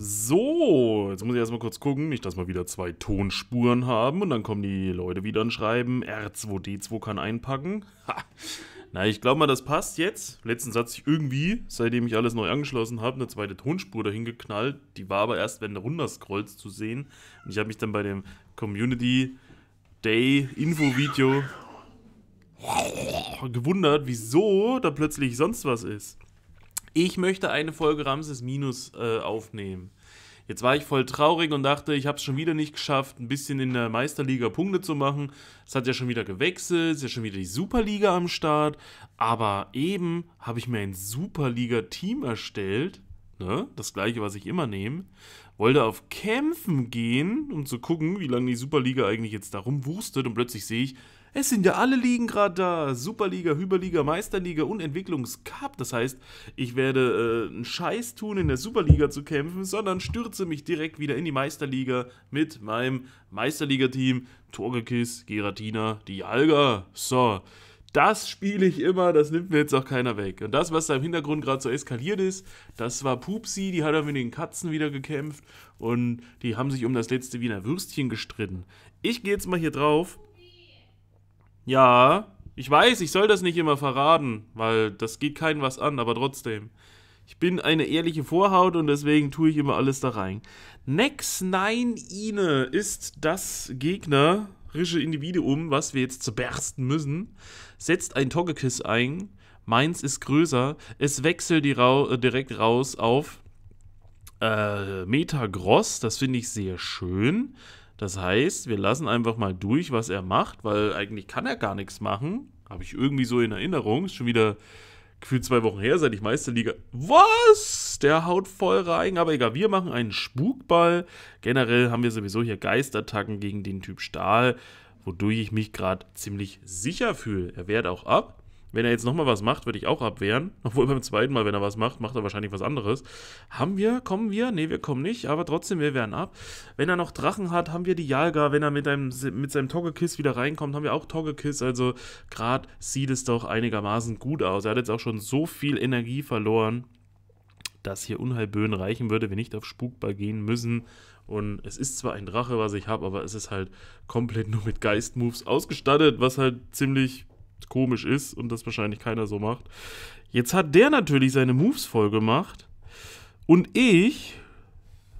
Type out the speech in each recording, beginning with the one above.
So, jetzt muss ich erstmal kurz gucken, nicht, dass wir wieder zwei Tonspuren haben und dann kommen die Leute wieder und schreiben, R2D2 kann einpacken. Ha. Na, ich glaube mal, das passt jetzt. Letztens hat sich irgendwie, seitdem ich alles neu angeschlossen habe, eine zweite Tonspur dahin geknallt. Die war aber erst, wenn du runterscrollst, zu sehen. Und ich habe mich dann bei dem Community Day Info-Video gewundert, wieso da plötzlich sonst was ist ich möchte eine Folge Ramses Minus äh, aufnehmen. Jetzt war ich voll traurig und dachte, ich habe es schon wieder nicht geschafft, ein bisschen in der Meisterliga Punkte zu machen. Es hat ja schon wieder gewechselt, es ist ja schon wieder die Superliga am Start. Aber eben habe ich mir ein Superliga-Team erstellt, ne? das gleiche, was ich immer nehme. Wollte auf Kämpfen gehen, um zu gucken, wie lange die Superliga eigentlich jetzt da wurstet. Und plötzlich sehe ich, es sind ja alle Ligen gerade da. Superliga, Hyperliga, Meisterliga und Entwicklungscup. Das heißt, ich werde äh, einen Scheiß tun, in der Superliga zu kämpfen, sondern stürze mich direkt wieder in die Meisterliga mit meinem Meisterliga-Team. Torgekiss, Geratina, die Alga. So. Das spiele ich immer, das nimmt mir jetzt auch keiner weg. Und das, was da im Hintergrund gerade so eskaliert ist, das war Pupsi, die hat dann mit den Katzen wieder gekämpft und die haben sich um das letzte Wiener Würstchen gestritten. Ich gehe jetzt mal hier drauf ja, ich weiß, ich soll das nicht immer verraten, weil das geht keinem was an, aber trotzdem. Ich bin eine ehrliche Vorhaut und deswegen tue ich immer alles da rein. Nex 9 Ine ist das gegnerische Individuum, was wir jetzt zerbersten müssen. Setzt ein Togekiss ein. Meins ist größer. Es wechselt die Ra äh, direkt raus auf äh, Metagross. Das finde ich sehr schön. Das heißt, wir lassen einfach mal durch, was er macht, weil eigentlich kann er gar nichts machen. Habe ich irgendwie so in Erinnerung. Ist schon wieder gefühlt zwei Wochen her, seit ich Meisterliga. Was? Der haut voll rein. Aber egal, wir machen einen Spukball. Generell haben wir sowieso hier Geistattacken gegen den Typ Stahl, wodurch ich mich gerade ziemlich sicher fühle. Er wehrt auch ab. Wenn er jetzt nochmal was macht, würde ich auch abwehren. Obwohl beim zweiten Mal, wenn er was macht, macht er wahrscheinlich was anderes. Haben wir, kommen wir? Ne, wir kommen nicht, aber trotzdem, wir wehren ab. Wenn er noch Drachen hat, haben wir die Jalga. Wenn er mit, einem, mit seinem Togekiss wieder reinkommt, haben wir auch Togekiss. Also gerade sieht es doch einigermaßen gut aus. Er hat jetzt auch schon so viel Energie verloren, dass hier Unheilböen reichen würde, wir nicht auf Spukball gehen müssen. Und es ist zwar ein Drache, was ich habe, aber es ist halt komplett nur mit Geist-Moves ausgestattet, was halt ziemlich komisch ist und das wahrscheinlich keiner so macht. Jetzt hat der natürlich seine Moves voll gemacht und ich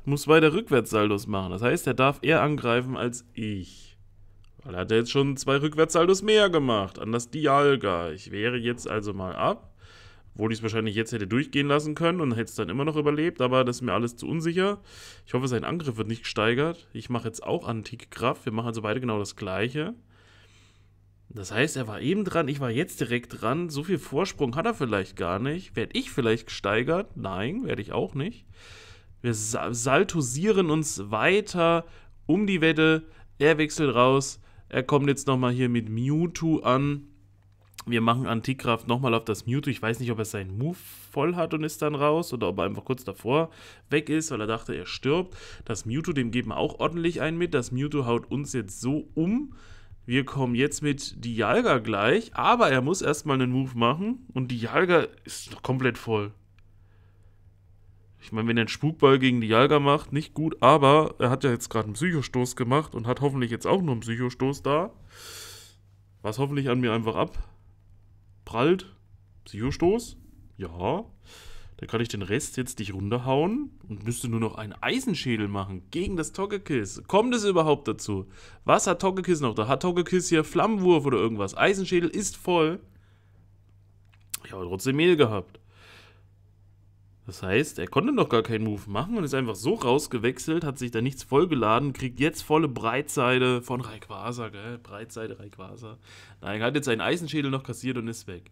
muss weiter Rückwärtssaldos machen. Das heißt, er darf eher angreifen als ich. Weil er hat jetzt schon zwei Rückwärtssaldos mehr gemacht an das Dialga. Ich wäre jetzt also mal ab, obwohl ich es wahrscheinlich jetzt hätte durchgehen lassen können und hätte es dann immer noch überlebt, aber das ist mir alles zu unsicher. Ich hoffe, sein Angriff wird nicht gesteigert. Ich mache jetzt auch Antikkraft. Wir machen also beide genau das Gleiche. Das heißt, er war eben dran, ich war jetzt direkt dran. So viel Vorsprung hat er vielleicht gar nicht. Werde ich vielleicht gesteigert? Nein, werde ich auch nicht. Wir saltosieren uns weiter um die Wette. Er wechselt raus. Er kommt jetzt nochmal hier mit Mewtwo an. Wir machen Antikraft nochmal auf das Mewtwo. Ich weiß nicht, ob er seinen Move voll hat und ist dann raus oder ob er einfach kurz davor weg ist, weil er dachte, er stirbt. Das Mewtwo, dem geben wir auch ordentlich einen mit. Das Mewtwo haut uns jetzt so um, wir kommen jetzt mit Dialga gleich, aber er muss erstmal einen Move machen und Dialga ist noch komplett voll. Ich meine, wenn er einen Spukball gegen Dialga macht, nicht gut, aber er hat ja jetzt gerade einen Psychostoß gemacht und hat hoffentlich jetzt auch nur einen Psychostoß da. Was hoffentlich an mir einfach abprallt. Psychostoß? Ja. Da kann ich den Rest jetzt dich runterhauen und müsste nur noch einen Eisenschädel machen gegen das Togekiss. Kommt es überhaupt dazu? Was hat Togekiss noch? Da hat Togekiss hier Flammenwurf oder irgendwas. Eisenschädel ist voll. Ich habe trotzdem Mehl gehabt. Das heißt, er konnte noch gar keinen Move machen und ist einfach so rausgewechselt, hat sich da nichts vollgeladen, kriegt jetzt volle Breitseite von Raikwasa, gell? Breitseite Raikwasa. Nein, er hat jetzt seinen Eisenschädel noch kassiert und ist weg.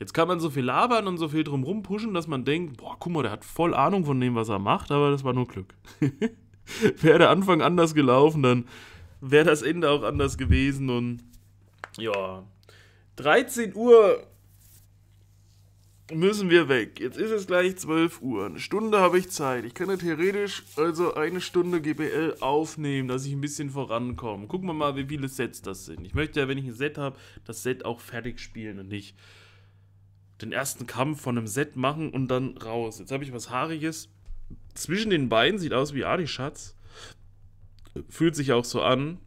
Jetzt kann man so viel labern und so viel drumrum pushen, dass man denkt, boah, guck mal, der hat voll Ahnung von dem, was er macht, aber das war nur Glück. wäre der Anfang anders gelaufen, dann wäre das Ende auch anders gewesen und ja. 13 Uhr müssen wir weg. Jetzt ist es gleich 12 Uhr. Eine Stunde habe ich Zeit. Ich kann ja theoretisch also eine Stunde GBL aufnehmen, dass ich ein bisschen vorankomme. Gucken wir mal, wie viele Sets das sind. Ich möchte ja, wenn ich ein Set habe, das Set auch fertig spielen und nicht den ersten Kampf von einem Set machen und dann raus. Jetzt habe ich was Haariges. Zwischen den Beinen sieht aus wie Adi Schatz. Fühlt sich auch so an.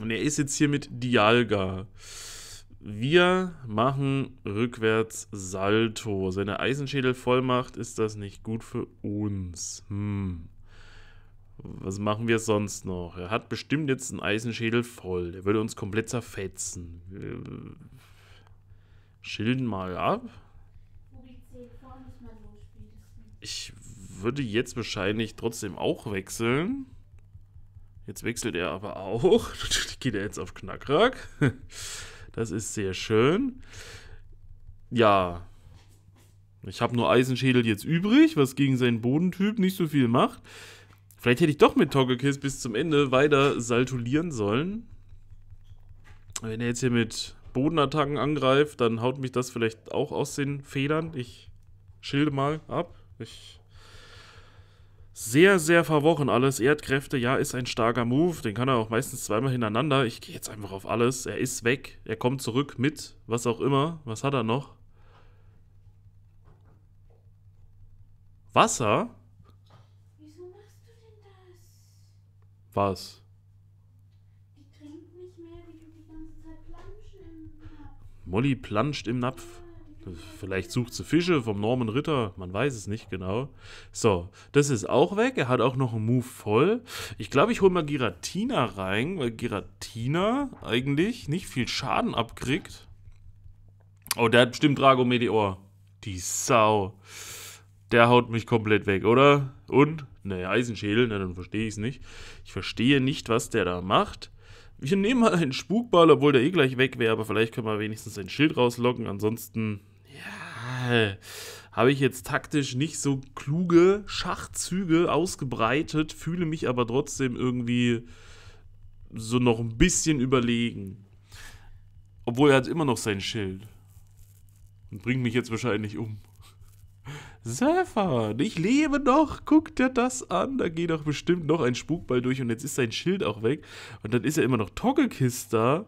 Und er ist jetzt hier mit Dialga. Wir machen rückwärts Salto. Seine Eisenschädel voll macht, ist das nicht gut für uns. Hm. Was machen wir sonst noch? Er hat bestimmt jetzt einen Eisenschädel voll. Der würde uns komplett zerfetzen. Schilden mal ab. Ich würde jetzt wahrscheinlich trotzdem auch wechseln. Jetzt wechselt er aber auch. Geht er jetzt auf Knackrack. Das ist sehr schön. Ja. Ich habe nur Eisenschädel jetzt übrig, was gegen seinen Bodentyp nicht so viel macht. Vielleicht hätte ich doch mit Togekiss bis zum Ende weiter saltulieren sollen. Wenn er jetzt hier mit Bodenattacken angreife, dann haut mich das vielleicht auch aus den Federn. Ich schilde mal ab. Ich sehr, sehr verworren alles. Erdkräfte, ja, ist ein starker Move. Den kann er auch meistens zweimal hintereinander. Ich gehe jetzt einfach auf alles. Er ist weg. Er kommt zurück mit, was auch immer. Was hat er noch? Wasser? Wieso machst du denn das? Was? Molly planscht im Napf. Vielleicht sucht sie Fische vom Norman Ritter, man weiß es nicht genau. So, das ist auch weg. Er hat auch noch einen Move voll. Ich glaube, ich hole mal Giratina rein, weil Giratina eigentlich nicht viel Schaden abkriegt. Oh, der hat bestimmt Drago Meteor. Die Sau. Der haut mich komplett weg, oder? Und? Ne, Eisenschädel, na, dann verstehe ich es nicht. Ich verstehe nicht, was der da macht. Wir nehmen mal einen Spukball, obwohl der eh gleich weg wäre, aber vielleicht können wir wenigstens ein Schild rauslocken. Ansonsten, ja, habe ich jetzt taktisch nicht so kluge Schachzüge ausgebreitet, fühle mich aber trotzdem irgendwie so noch ein bisschen überlegen. Obwohl er hat immer noch sein Schild. Und bringt mich jetzt wahrscheinlich um. Surfer, ich lebe noch, guck dir das an. Da geht doch bestimmt noch ein Spukball durch und jetzt ist sein Schild auch weg. Und dann ist ja immer noch Toggekiss da.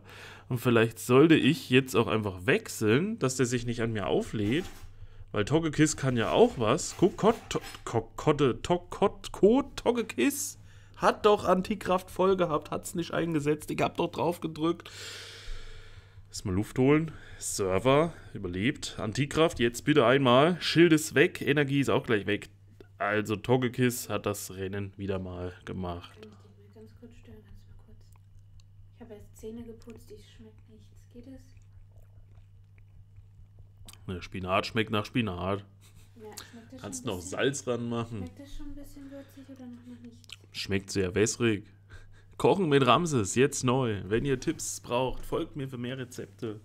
Und vielleicht sollte ich jetzt auch einfach wechseln, dass der sich nicht an mir auflädt. Weil Toggekiss kann ja auch was. Kokot, Kokotte, Kot, Kot, Kot, Toggekiss hat doch Antikraft voll gehabt, hat's nicht eingesetzt. Ich hab doch drauf gedrückt. Erstmal Luft holen. Server überlebt. Antikraft, jetzt bitte einmal. Schild ist weg. Energie ist auch gleich weg. Also Togekiss hat das Rennen wieder mal gemacht. ich habe erst Zähne geputzt. Ich schmeckt nichts. Geht es? Der Spinat schmeckt nach Spinat. Ja, Kannst noch bisschen, Salz ranmachen. Schmeckt das schon ein bisschen würzig oder noch nicht? Schmeckt sehr wässrig. Kochen mit Ramses, jetzt neu. Wenn ihr Tipps braucht, folgt mir für mehr Rezepte.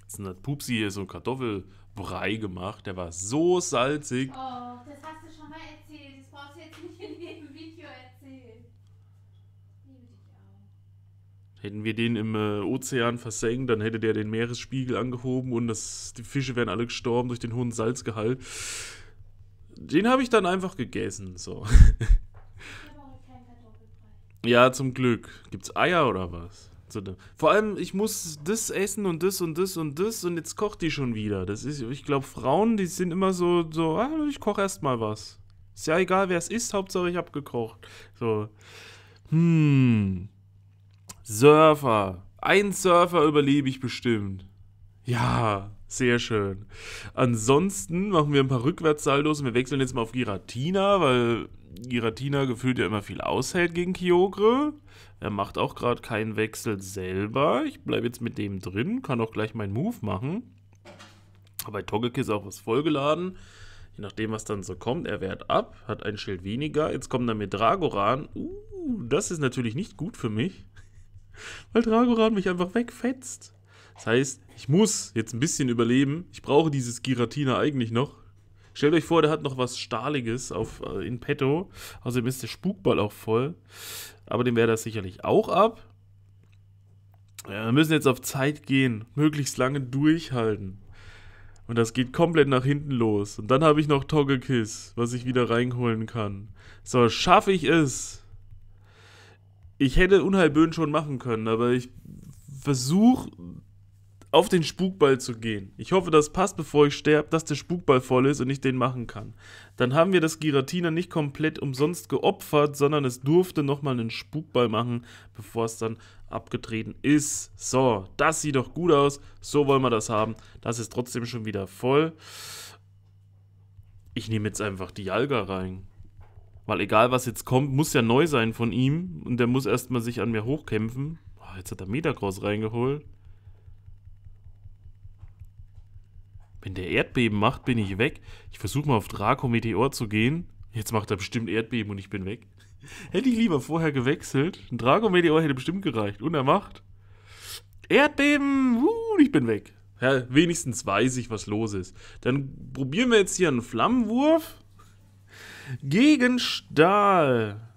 Jetzt hat Pupsi hier so einen Kartoffelbrei gemacht. Der war so salzig. Oh, das hast du schon mal erzählt. Das brauchst du jetzt nicht in jedem Video erzählen. Hätten wir den im äh, Ozean versenkt, dann hätte der den Meeresspiegel angehoben und das, die Fische wären alle gestorben durch den hohen Salzgehalt. Den habe ich dann einfach gegessen. So. Ja, zum Glück. Gibt's Eier oder was? Vor allem, ich muss das essen und das und das und das und jetzt kocht die schon wieder. Das ist, ich glaube, Frauen, die sind immer so, so, ah, ich koche erst mal was. Ist ja egal, wer es ist, Hauptsache ich habe gekocht. So. Hm. Surfer. Ein Surfer überlebe ich bestimmt. Ja, sehr schön. Ansonsten machen wir ein paar Rückwärtssaldos und wir wechseln jetzt mal auf Giratina, weil Giratina gefühlt ja immer viel aushält gegen Kyogre. Er macht auch gerade keinen Wechsel selber. Ich bleibe jetzt mit dem drin, kann auch gleich meinen Move machen. Aber bei Togekiss auch was vollgeladen. Je nachdem, was dann so kommt. Er wehrt ab, hat ein Schild weniger. Jetzt kommt er mit Dragoran. Uh, das ist natürlich nicht gut für mich. Weil Dragoran mich einfach wegfetzt. Das heißt, ich muss jetzt ein bisschen überleben. Ich brauche dieses Giratina eigentlich noch. Stellt euch vor, der hat noch was Stahliges auf, äh, in petto. Außerdem ist der Spukball auch voll. Aber dem wäre das sicherlich auch ab. Ja, wir müssen jetzt auf Zeit gehen. Möglichst lange durchhalten. Und das geht komplett nach hinten los. Und dann habe ich noch Togekiss, was ich wieder reinholen kann. So, schaffe ich es. Ich hätte Unheilböen schon machen können, aber ich versuche auf den Spukball zu gehen. Ich hoffe, das passt, bevor ich sterbe, dass der Spukball voll ist und ich den machen kann. Dann haben wir das Giratina nicht komplett umsonst geopfert, sondern es durfte nochmal einen Spukball machen, bevor es dann abgetreten ist. So, das sieht doch gut aus. So wollen wir das haben. Das ist trotzdem schon wieder voll. Ich nehme jetzt einfach die Alga rein. Weil egal was jetzt kommt, muss ja neu sein von ihm. Und der muss erstmal sich an mir hochkämpfen. jetzt hat er Metacross reingeholt. Wenn der Erdbeben macht, bin ich weg. Ich versuche mal auf Draco Meteor zu gehen. Jetzt macht er bestimmt Erdbeben und ich bin weg. Hätte ich lieber vorher gewechselt. Ein Draco Meteor hätte bestimmt gereicht. Und er macht. Erdbeben! Uh, ich bin weg. Ja, wenigstens weiß ich, was los ist. Dann probieren wir jetzt hier einen Flammenwurf. Gegen Stahl.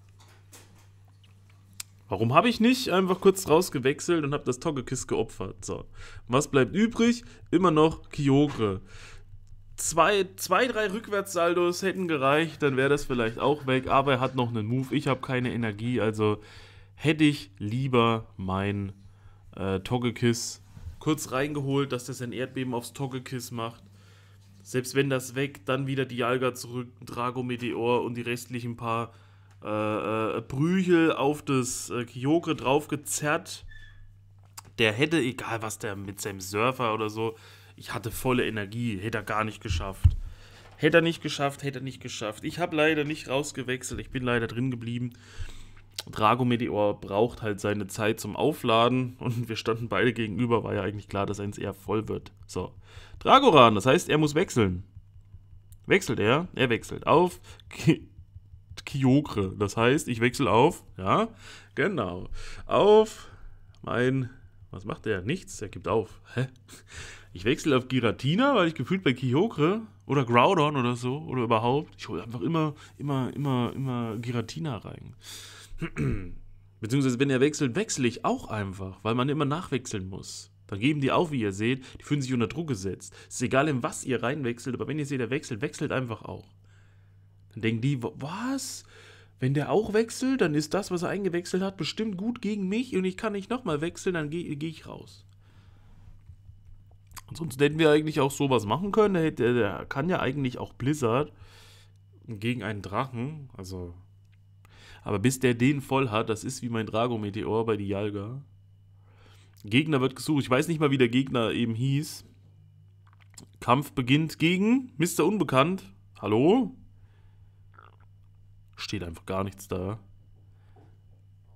Warum habe ich nicht einfach kurz rausgewechselt und habe das Togekiss geopfert? So. Was bleibt übrig? Immer noch Kyogre. Zwei, zwei, drei Rückwärtssaldos hätten gereicht, dann wäre das vielleicht auch weg, aber er hat noch einen Move. Ich habe keine Energie, also hätte ich lieber mein äh, Togekiss kurz reingeholt, dass das ein Erdbeben aufs Togekiss macht. Selbst wenn das weg, dann wieder Dialga zurück, Drago Meteor und die restlichen paar äh, äh Brüchel auf das äh, Kyogre draufgezerrt. Der hätte, egal was der mit seinem Surfer oder so, ich hatte volle Energie, hätte er gar nicht geschafft. Hätte er nicht geschafft, hätte er nicht geschafft. Ich habe leider nicht rausgewechselt, ich bin leider drin geblieben. Drago Meteor braucht halt seine Zeit zum Aufladen und wir standen beide gegenüber, war ja eigentlich klar, dass eins eher voll wird. So. Dragoran, das heißt, er muss wechseln. Wechselt er? Er wechselt auf Ky Kyogre. Das heißt, ich wechsle auf, ja, genau, auf mein, was macht der? Nichts, er gibt auf. Hä? Ich wechsle auf Giratina, weil ich gefühlt bei Kyogre oder Groudon oder so oder überhaupt, ich hole einfach immer, immer, immer, immer Giratina rein. Beziehungsweise, wenn er wechselt, wechsle ich auch einfach, weil man immer nachwechseln muss. Dann geben die auf, wie ihr seht. Die fühlen sich unter Druck gesetzt. ist egal, in was ihr reinwechselt, aber wenn ihr seht, er wechselt, wechselt einfach auch. Dann denken die, was? Wenn der auch wechselt, dann ist das, was er eingewechselt hat, bestimmt gut gegen mich und ich kann nicht nochmal wechseln, dann gehe geh ich raus. Und sonst hätten wir eigentlich auch sowas machen können. Der, der, der kann ja eigentlich auch Blizzard gegen einen Drachen, also. Aber bis der den voll hat, das ist wie mein Drago-Meteor bei Jalga. Gegner wird gesucht. Ich weiß nicht mal, wie der Gegner eben hieß. Kampf beginnt gegen Mr. Unbekannt. Hallo? steht einfach gar nichts da.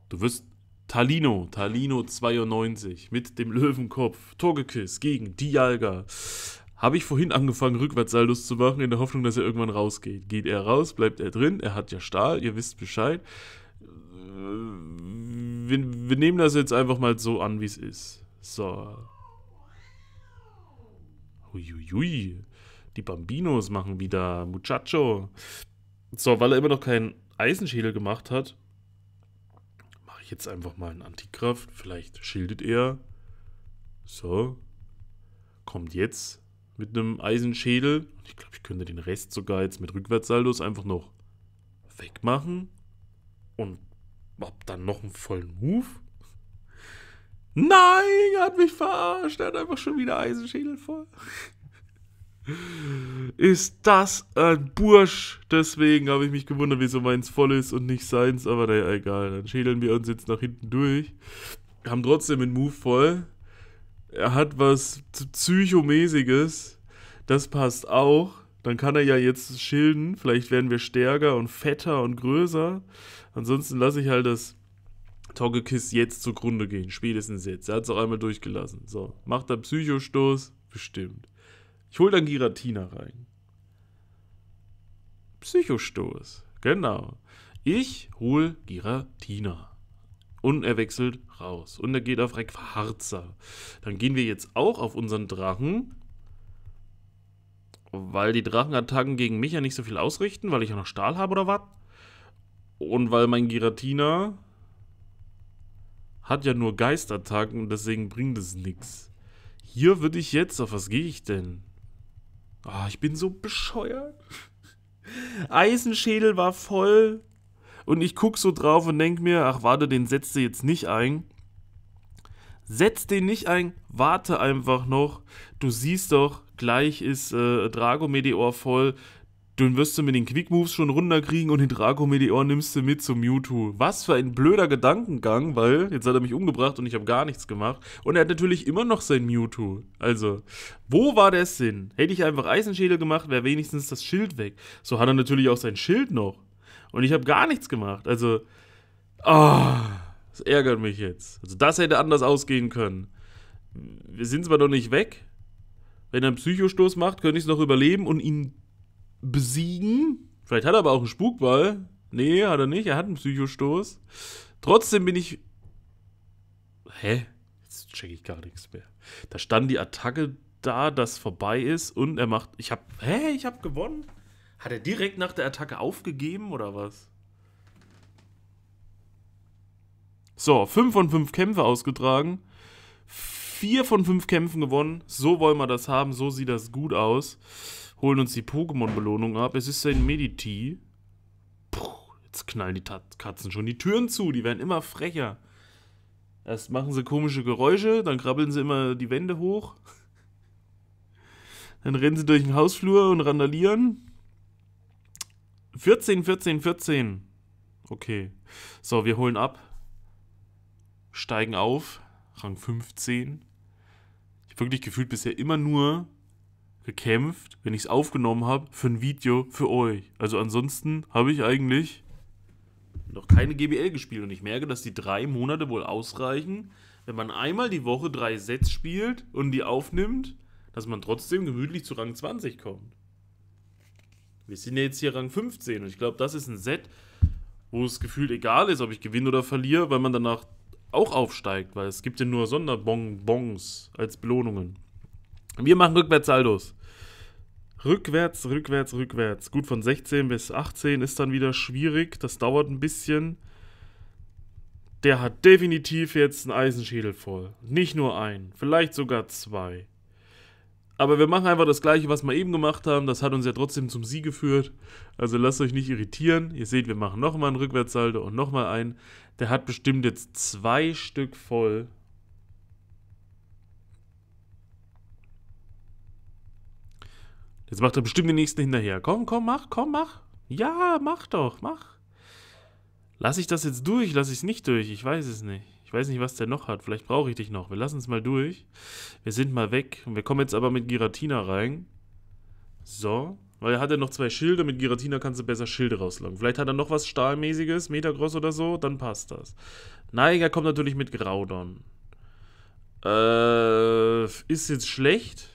Du wirst Talino, Talino 92 mit dem Löwenkopf. Torgekiss gegen Dialga. Habe ich vorhin angefangen, Rückwärtssaldos zu machen, in der Hoffnung, dass er irgendwann rausgeht. Geht er raus, bleibt er drin, er hat ja Stahl, ihr wisst Bescheid. Äh, wir, wir nehmen das jetzt einfach mal so an, wie es ist. So. Uiuiui. Die Bambinos machen wieder Muchacho. So, weil er immer noch keinen Eisenschädel gemacht hat, mache ich jetzt einfach mal einen Antikraft. Vielleicht schildet er. So. Kommt jetzt mit einem Eisenschädel. Ich glaube, ich könnte den Rest sogar jetzt mit Rückwärtssaldos einfach noch wegmachen. Und hab dann noch einen vollen Move. Nein, er hat mich verarscht. Er hat einfach schon wieder Eisenschädel voll. Ist das ein Bursch? Deswegen habe ich mich gewundert, wieso meins voll ist und nicht seins. Aber naja, egal. Dann schädeln wir uns jetzt nach hinten durch. Haben trotzdem einen Move voll. Er hat was Psychomäßiges. Das passt auch. Dann kann er ja jetzt schilden. Vielleicht werden wir stärker und fetter und größer. Ansonsten lasse ich halt das Togekiss jetzt zugrunde gehen. Spätestens jetzt. Er hat es auch einmal durchgelassen. So, macht er Psychostoß? Bestimmt. Ich hole dann Giratina rein. Psychostoß. Genau. Ich hole Giratina. Unerwechselt raus. Und er geht auf Requarza. Dann gehen wir jetzt auch auf unseren Drachen. Weil die Drachenattacken gegen mich ja nicht so viel ausrichten, weil ich ja noch Stahl habe oder was? Und weil mein Giratina hat ja nur Geistattacken und deswegen bringt es nichts. Hier würde ich jetzt, auf was gehe ich denn? Oh, ich bin so bescheuert. Eisenschädel war voll. Und ich gucke so drauf und denke mir, ach warte, den setzt du jetzt nicht ein. Setz den nicht ein, warte einfach noch. Du siehst doch, gleich ist äh, Drago voll. Dann wirst du mit den Quick Moves schon runterkriegen und den Draco Meteor nimmst du mit zum Mewtwo. Was für ein blöder Gedankengang, weil jetzt hat er mich umgebracht und ich habe gar nichts gemacht. Und er hat natürlich immer noch sein Mewtwo. Also, wo war der Sinn? Hätte ich einfach Eisenschädel gemacht, wäre wenigstens das Schild weg. So hat er natürlich auch sein Schild noch. Und ich habe gar nichts gemacht. Also, oh, das ärgert mich jetzt. Also, das hätte anders ausgehen können. Wir sind zwar noch nicht weg. Wenn er einen Psychostoß macht, könnte ich es noch überleben und ihn besiegen. Vielleicht hat er aber auch einen Spukball. Nee, hat er nicht. Er hat einen Psychostoß. Trotzdem bin ich. Hä? Jetzt check ich gar nichts mehr. Da stand die Attacke da, dass vorbei ist und er macht. Ich hab. Hä? Ich hab gewonnen? Hat er direkt nach der Attacke aufgegeben oder was? So, 5 von 5 Kämpfe ausgetragen. 4 von 5 Kämpfen gewonnen. So wollen wir das haben. So sieht das gut aus. Holen uns die Pokémon-Belohnung ab. Es ist ein Mediti. Puh, jetzt knallen die Tat Katzen schon die Türen zu. Die werden immer frecher. Erst machen sie komische Geräusche, dann krabbeln sie immer die Wände hoch. Dann rennen sie durch den Hausflur und randalieren. 14, 14, 14. Okay. So, wir holen ab. Steigen auf. Rang 15. Ich habe wirklich gefühlt bisher immer nur gekämpft, wenn ich es aufgenommen habe, für ein Video für euch. Also ansonsten habe ich eigentlich noch keine GBL gespielt und ich merke, dass die drei Monate wohl ausreichen, wenn man einmal die Woche drei Sets spielt und die aufnimmt, dass man trotzdem gemütlich zu Rang 20 kommt. Wir sind ja jetzt hier Rang 15 und ich glaube, das ist ein Set, wo es gefühlt egal ist, ob ich gewinne oder verliere, weil man danach auch aufsteigt, weil es gibt ja nur Sonderbonbons als Belohnungen. Wir machen Rückwärtssaldos. Rückwärts, rückwärts, rückwärts. Gut, von 16 bis 18 ist dann wieder schwierig. Das dauert ein bisschen. Der hat definitiv jetzt einen Eisenschädel voll. Nicht nur einen, vielleicht sogar zwei. Aber wir machen einfach das gleiche, was wir eben gemacht haben. Das hat uns ja trotzdem zum Sieg geführt. Also lasst euch nicht irritieren. Ihr seht, wir machen nochmal einen Rückwärtssalto und nochmal einen. Der hat bestimmt jetzt zwei Stück voll. Jetzt macht er bestimmt den nächsten hinterher. Komm, komm, mach, komm, mach. Ja, mach doch, mach. Lass ich das jetzt durch? Lass ich es nicht durch? Ich weiß es nicht. Ich weiß nicht, was der noch hat. Vielleicht brauche ich dich noch. Wir lassen es mal durch. Wir sind mal weg. Und Wir kommen jetzt aber mit Giratina rein. So. Weil er hat ja noch zwei Schilde. Mit Giratina kannst du besser Schilde rauslangen. Vielleicht hat er noch was Stahlmäßiges, Metagross oder so. Dann passt das. Nein, er kommt natürlich mit Graudon. Äh, ist jetzt schlecht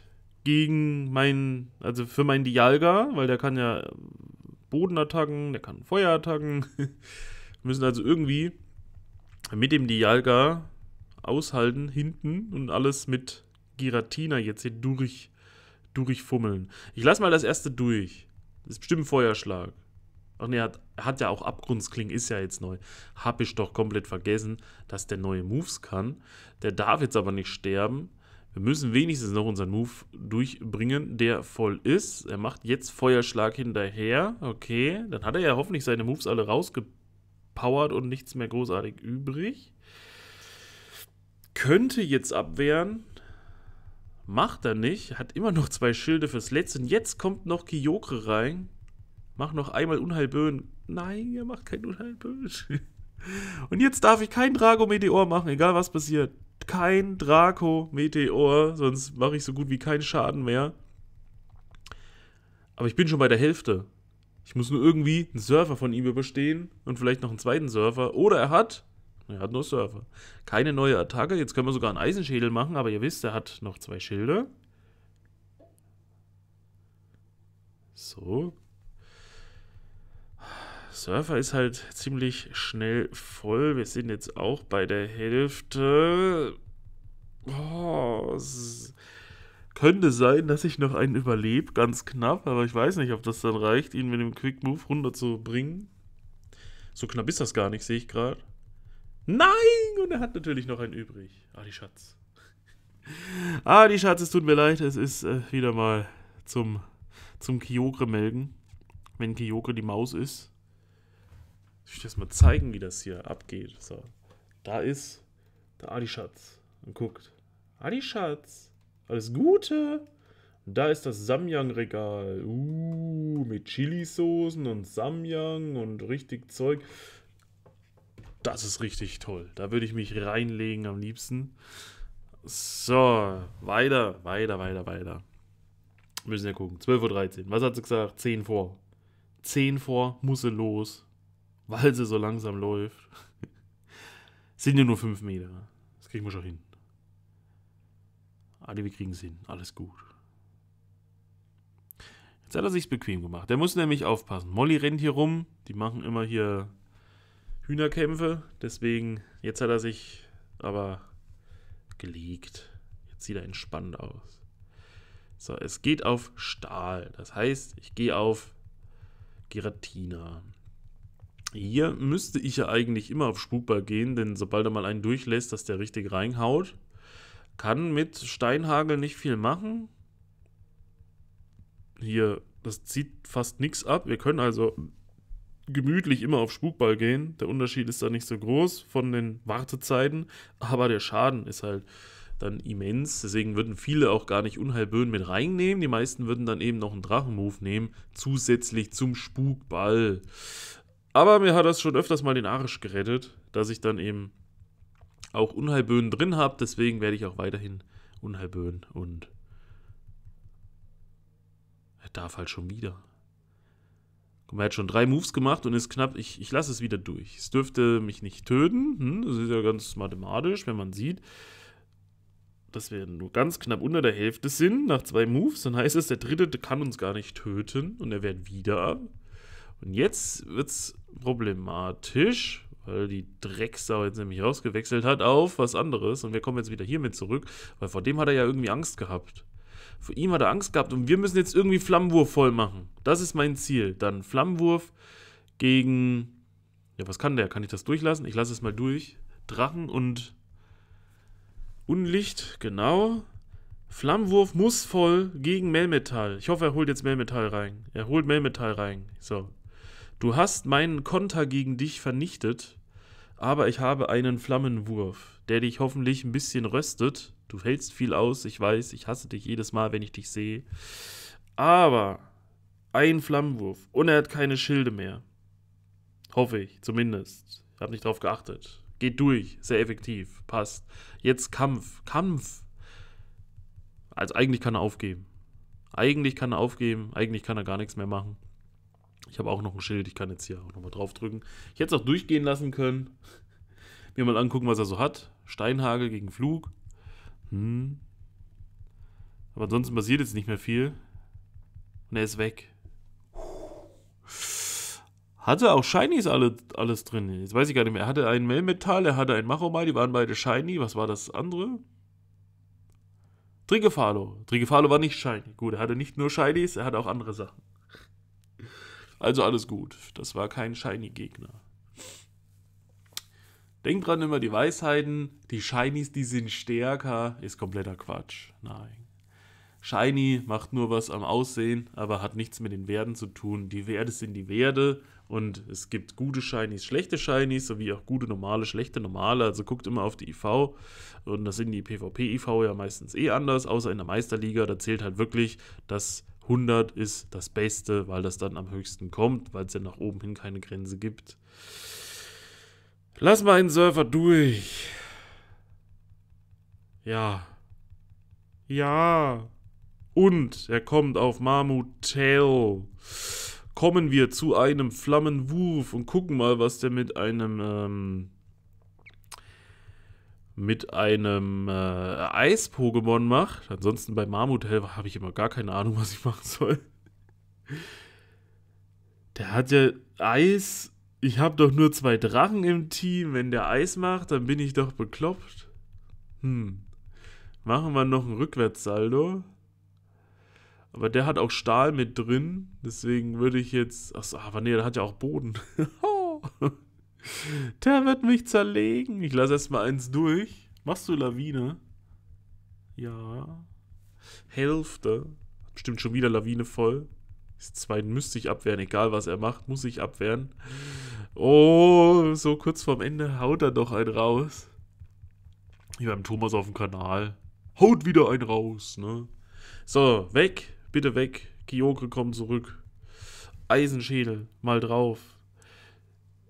gegen meinen, also für meinen Dialga, weil der kann ja Bodenattacken, der kann Feuerattacken. Wir müssen also irgendwie mit dem Dialga aushalten, hinten und alles mit Giratina jetzt hier durch, durchfummeln. Ich lasse mal das erste durch. Das ist bestimmt ein Feuerschlag. Ach ne, hat, hat ja auch Abgrundskling, ist ja jetzt neu. Hab ich doch komplett vergessen, dass der neue Moves kann. Der darf jetzt aber nicht sterben. Wir müssen wenigstens noch unseren Move durchbringen, der voll ist. Er macht jetzt Feuerschlag hinterher. Okay, dann hat er ja hoffentlich seine Moves alle rausgepowert und nichts mehr großartig übrig. Könnte jetzt abwehren. Macht er nicht. Hat immer noch zwei Schilde fürs Letzte. Und jetzt kommt noch Kyokre rein. Macht noch einmal Unheilböen. Nein, er macht kein Unheilböen. Und jetzt darf ich kein Drago-Meteor machen, egal was passiert kein Draco-Meteor, sonst mache ich so gut wie keinen Schaden mehr. Aber ich bin schon bei der Hälfte. Ich muss nur irgendwie einen Surfer von ihm überstehen und vielleicht noch einen zweiten Surfer. Oder er hat. Er hat nur Surfer. Keine neue Attacke. Jetzt können wir sogar einen Eisenschädel machen, aber ihr wisst, er hat noch zwei Schilde. So. Surfer ist halt ziemlich schnell voll. Wir sind jetzt auch bei der Hälfte. Oh, es könnte sein, dass ich noch einen überlebe, ganz knapp, aber ich weiß nicht, ob das dann reicht, ihn mit dem Quick Move runterzubringen. So knapp ist das gar nicht, sehe ich gerade. Nein! Und er hat natürlich noch einen übrig. Ah, die Schatz. ah, die Schatz, es tut mir leid, es ist äh, wieder mal zum, zum Kyogre melden, wenn Kyogre die Maus ist. Soll ich das mal zeigen, wie das hier abgeht? So, da ist der Adi-Schatz und guckt. Adi-Schatz, alles Gute! Und da ist das Samyang-Regal. Uh, mit Chili-Soßen und Samyang und richtig Zeug. Das ist richtig toll. Da würde ich mich reinlegen am liebsten. So, weiter, weiter, weiter, weiter. müssen ja gucken. 12.13 Uhr. Was hat sie gesagt? 10 vor. 10 vor muss sie los weil sie so langsam läuft. Sind ja nur fünf Meter. Das kriegen wir schon hin. Alle, wir kriegen es hin. Alles gut. Jetzt hat er sich bequem gemacht. Der muss nämlich aufpassen. Molly rennt hier rum. Die machen immer hier Hühnerkämpfe. Deswegen, jetzt hat er sich aber gelegt. Jetzt sieht er entspannt aus. So, es geht auf Stahl. Das heißt, ich gehe auf Giratina. Hier müsste ich ja eigentlich immer auf Spukball gehen, denn sobald er mal einen durchlässt, dass der richtig reinhaut, kann mit Steinhagel nicht viel machen. Hier, das zieht fast nichts ab. Wir können also gemütlich immer auf Spukball gehen. Der Unterschied ist da nicht so groß von den Wartezeiten, aber der Schaden ist halt dann immens. Deswegen würden viele auch gar nicht Unheilböen mit reinnehmen. Die meisten würden dann eben noch einen Drachenmove nehmen, zusätzlich zum Spukball. Aber mir hat das schon öfters mal den Arsch gerettet, dass ich dann eben auch Unheilböen drin habe. Deswegen werde ich auch weiterhin Unheilböen und er darf halt schon wieder. Guck mal, er hat schon drei Moves gemacht und ist knapp. Ich, ich lasse es wieder durch. Es dürfte mich nicht töten. Hm, das ist ja ganz mathematisch, wenn man sieht, dass wir nur ganz knapp unter der Hälfte sind nach zwei Moves. Dann heißt es, der dritte kann uns gar nicht töten und er wehrt wieder ab. Und jetzt wird es problematisch, weil die Drecksau jetzt nämlich ausgewechselt hat auf was anderes und wir kommen jetzt wieder hiermit zurück, weil vor dem hat er ja irgendwie Angst gehabt. Vor ihm hat er Angst gehabt und wir müssen jetzt irgendwie Flammenwurf voll machen. Das ist mein Ziel. Dann Flammenwurf gegen. Ja, was kann der? Kann ich das durchlassen? Ich lasse es mal durch. Drachen und Unlicht, genau. Flammenwurf muss voll gegen Melmetall. Ich hoffe, er holt jetzt Melmetall rein. Er holt Melmetall rein. So, Du hast meinen Konter gegen dich vernichtet, aber ich habe einen Flammenwurf, der dich hoffentlich ein bisschen röstet. Du hältst viel aus, ich weiß, ich hasse dich jedes Mal, wenn ich dich sehe. Aber ein Flammenwurf und er hat keine Schilde mehr. Hoffe ich, zumindest. Ich habe nicht drauf geachtet. Geht durch, sehr effektiv, passt. Jetzt Kampf, Kampf. Also eigentlich kann er aufgeben. Eigentlich kann er aufgeben, eigentlich kann er gar nichts mehr machen. Ich habe auch noch ein Schild, ich kann jetzt hier auch nochmal draufdrücken. Ich hätte es auch durchgehen lassen können. Mir mal angucken, was er so hat. Steinhagel gegen Flug. Hm. Aber ansonsten passiert jetzt nicht mehr viel. Und er ist weg. Hatte auch Shinies alle, alles drin. Jetzt weiß ich gar nicht mehr. Er hatte einen Melmetal, er hatte einen Machomai, die waren beide Shiny. Was war das andere? Trigefalo. Trigefalo war nicht Shiny. Gut, er hatte nicht nur Shinies, er hatte auch andere Sachen. Also alles gut. Das war kein shiny Gegner. Denkt dran immer die Weisheiten, die Shinies, die sind stärker, ist kompletter Quatsch. Nein. Shiny macht nur was am Aussehen, aber hat nichts mit den Werten zu tun. Die Werte sind die Werte und es gibt gute Shinies, schlechte Shinies, sowie auch gute normale, schlechte normale. Also guckt immer auf die IV und da sind die PvP-IV ja meistens eh anders, außer in der Meisterliga. Da zählt halt wirklich das 100 ist das Beste, weil das dann am höchsten kommt, weil es ja nach oben hin keine Grenze gibt. Lass mal einen Surfer durch. Ja. Ja. Und er kommt auf Mamu Tail. Kommen wir zu einem Flammenwurf und gucken mal, was der mit einem ähm, mit einem äh, Eis-Pokémon macht. Ansonsten bei Marmut habe ich immer gar keine Ahnung, was ich machen soll. Der hat ja Eis. Ich habe doch nur zwei Drachen im Team. Wenn der Eis macht, dann bin ich doch bekloppt. Hm. Machen wir noch ein Rückwärtssaldo. Aber der hat auch Stahl mit drin. Deswegen würde ich jetzt. Achso, aber nee, der hat ja auch Boden. Der wird mich zerlegen. Ich lasse erstmal eins durch. Machst du Lawine? Ja. Hälfte. Bestimmt schon wieder Lawine voll. Das zweiten müsste ich abwehren. Egal was er macht, muss ich abwehren. Oh, so kurz vorm Ende haut er doch einen raus. Wie beim Thomas auf dem Kanal. Haut wieder einen raus, ne? So, weg. Bitte weg. Kyogre kommt zurück. Eisenschädel, mal drauf.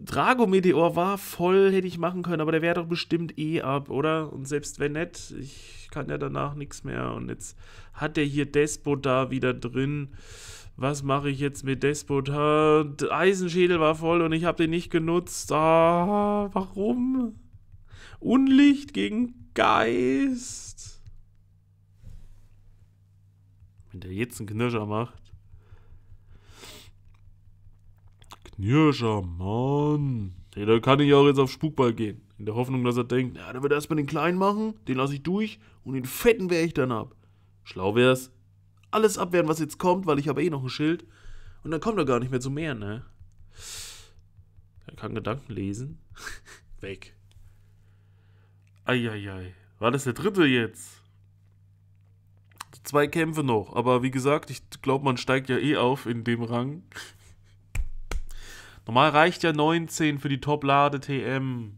Drago Meteor war voll, hätte ich machen können, aber der wäre doch bestimmt eh ab, oder? Und selbst wenn nicht, ich kann ja danach nichts mehr. Und jetzt hat der hier Despot da wieder drin. Was mache ich jetzt mit Despot? Eisenschädel war voll und ich habe den nicht genutzt. Ah, warum? Unlicht gegen Geist. Wenn der jetzt einen Knirscher macht. Hirscher, Mann. Hey, da kann ich auch jetzt auf Spukball gehen. In der Hoffnung, dass er denkt, na, der wird erstmal den kleinen machen, den lasse ich durch und den fetten wehre ich dann ab. Schlau wär's, alles abwehren, was jetzt kommt, weil ich habe eh noch ein Schild. Und dann kommt er gar nicht mehr zu mehr, ne? Er kann Gedanken lesen. Weg. Eieiei. War das der dritte jetzt? Zwei Kämpfe noch. Aber wie gesagt, ich glaube, man steigt ja eh auf in dem Rang. Normal reicht ja 19 für die Top-Lade-TM.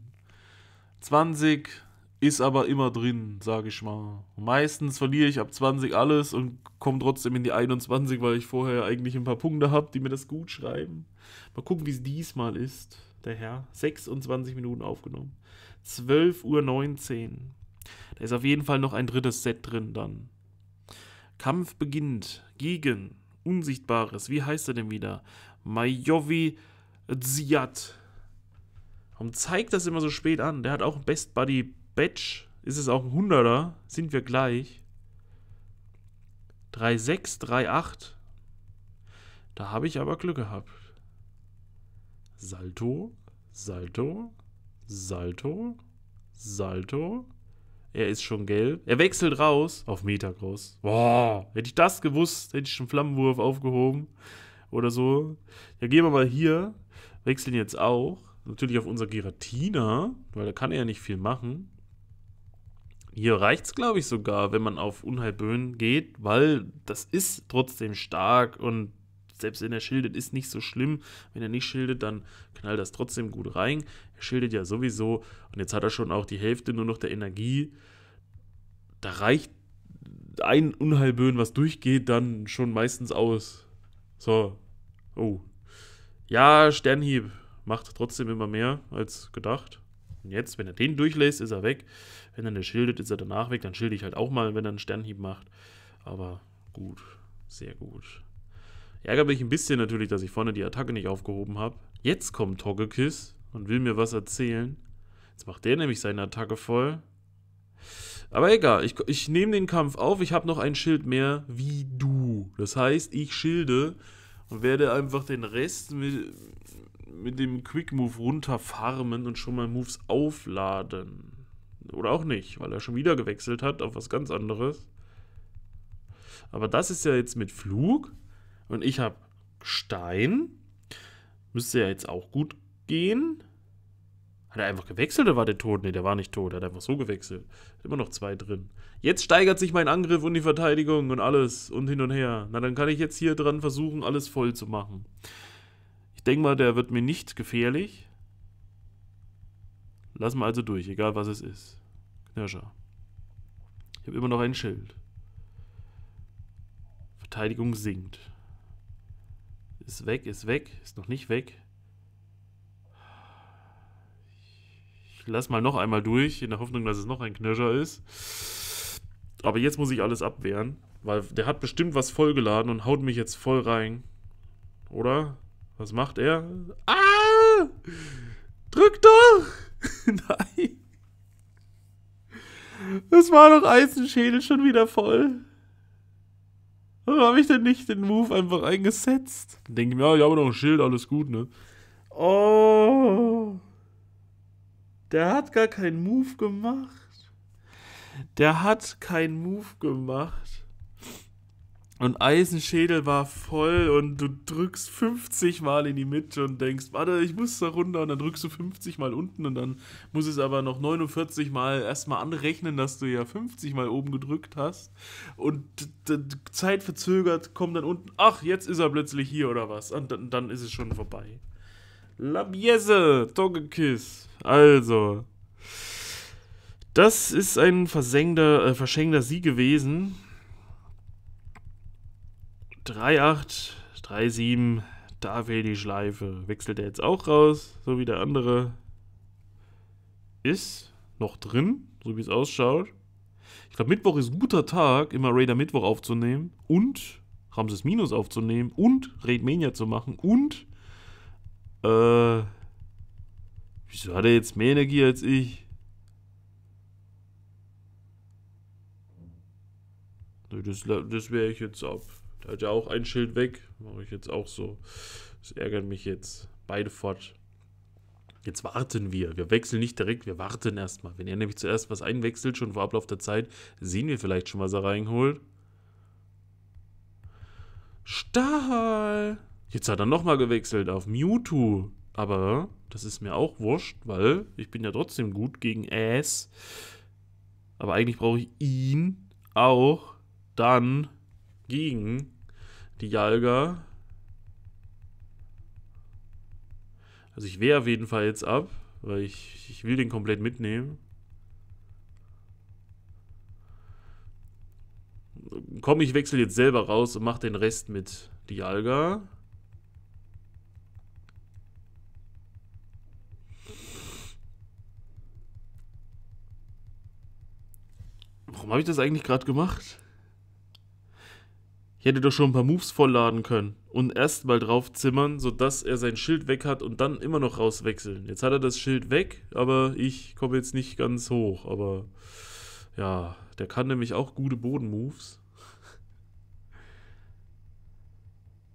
20 ist aber immer drin, sage ich mal. Meistens verliere ich ab 20 alles und komme trotzdem in die 21, weil ich vorher eigentlich ein paar Punkte habe, die mir das gut schreiben. Mal gucken, wie es diesmal ist. Der Herr, 26 Minuten aufgenommen. 12.19 Uhr. Da ist auf jeden Fall noch ein drittes Set drin dann. Kampf beginnt gegen Unsichtbares. Wie heißt er denn wieder? Majovi Ziad. Warum zeigt das immer so spät an? Der hat auch ein Best Buddy Batch. Ist es auch ein 100er? Sind wir gleich. 3,6, 3,8. Da habe ich aber Glück gehabt. Salto, Salto, Salto, Salto. Er ist schon gelb. Er wechselt raus auf Metagross. Boah, hätte ich das gewusst, hätte ich schon Flammenwurf aufgehoben oder so. Ja, gehen wir mal hier. Wechseln jetzt auch. Natürlich auf unser Giratina, weil da kann er ja nicht viel machen. Hier reicht es, glaube ich, sogar, wenn man auf Unheilböen geht, weil das ist trotzdem stark und selbst wenn er schildet, ist nicht so schlimm. Wenn er nicht schildet, dann knallt das trotzdem gut rein. Er schildet ja sowieso und jetzt hat er schon auch die Hälfte nur noch der Energie. Da reicht ein Unheilböen, was durchgeht, dann schon meistens aus. So. Oh, ja, Sternhieb macht trotzdem immer mehr als gedacht. Und jetzt, wenn er den durchlässt, ist er weg. Wenn er eine schildet, ist er danach weg. Dann schilde ich halt auch mal, wenn er einen Sternhieb macht. Aber gut, sehr gut. Ärgere mich ein bisschen natürlich, dass ich vorne die Attacke nicht aufgehoben habe. Jetzt kommt Togekiss und will mir was erzählen. Jetzt macht der nämlich seine Attacke voll. Aber egal, ich, ich nehme den Kampf auf. Ich habe noch ein Schild mehr wie du. Das heißt, ich schilde und werde einfach den Rest mit, mit dem Quick Move runterfarmen und schon mal Moves aufladen. Oder auch nicht, weil er schon wieder gewechselt hat auf was ganz anderes. Aber das ist ja jetzt mit Flug und ich habe Stein. Müsste ja jetzt auch gut gehen. Hat er einfach gewechselt oder war der tot? Ne, der war nicht tot. Er hat einfach so gewechselt. Hat immer noch zwei drin. Jetzt steigert sich mein Angriff und die Verteidigung und alles und hin und her. Na, dann kann ich jetzt hier dran versuchen, alles voll zu machen. Ich denke mal, der wird mir nicht gefährlich. Lassen wir also durch, egal was es ist. Knirscher. Ich habe immer noch ein Schild. Verteidigung sinkt. Ist weg, ist weg, ist noch nicht weg. lass mal noch einmal durch, in der Hoffnung, dass es noch ein Knirscher ist. Aber jetzt muss ich alles abwehren, weil der hat bestimmt was vollgeladen und haut mich jetzt voll rein. Oder? Was macht er? Ah! Drück doch! Nein! Das war doch Eisenschädel schon wieder voll. Warum habe ich denn nicht den Move einfach eingesetzt? Denke mir, ja, ich habe noch ein Schild, alles gut, ne? Oh. Der hat gar keinen Move gemacht. Der hat keinen Move gemacht. Und Eisenschädel war voll und du drückst 50 Mal in die Mitte und denkst, warte, ich muss da runter und dann drückst du 50 Mal unten und dann muss es aber noch 49 Mal erstmal anrechnen, dass du ja 50 Mal oben gedrückt hast und Zeit verzögert, kommt dann unten, ach, jetzt ist er plötzlich hier oder was und dann ist es schon vorbei. Labiese, Togekiss. Also. Das ist ein versenkter, äh, verschenkter Sieg gewesen. 3-8, 3-7. Da fehlt die Schleife. Wechselt er jetzt auch raus, so wie der andere. Ist noch drin, so wie es ausschaut. Ich glaube, Mittwoch ist ein guter Tag, immer Raider Mittwoch aufzunehmen und Ramses Minus aufzunehmen und Raid Mania zu machen und äh. Wieso hat er jetzt mehr Energie als ich? Das, das wäre ich jetzt ab. Da hat ja auch ein Schild weg. Mache ich jetzt auch so. Das ärgert mich jetzt. Beide fort. Jetzt warten wir. Wir wechseln nicht direkt, wir warten erstmal. Wenn er nämlich zuerst was einwechselt, schon vor Ablauf der Zeit, sehen wir vielleicht schon, was er reinholt. Stahl! Jetzt hat er nochmal gewechselt auf Mewtwo. Aber das ist mir auch wurscht, weil ich bin ja trotzdem gut gegen Ass. Aber eigentlich brauche ich ihn auch dann gegen die Jalga. Also ich wehre auf jeden Fall jetzt ab, weil ich, ich will den komplett mitnehmen. Komm, ich wechsle jetzt selber raus und mache den Rest mit Dialga. Warum habe ich das eigentlich gerade gemacht? Ich hätte doch schon ein paar Moves vollladen können und erstmal drauf zimmern, sodass er sein Schild weg hat und dann immer noch rauswechseln. Jetzt hat er das Schild weg, aber ich komme jetzt nicht ganz hoch. Aber ja, der kann nämlich auch gute Bodenmoves.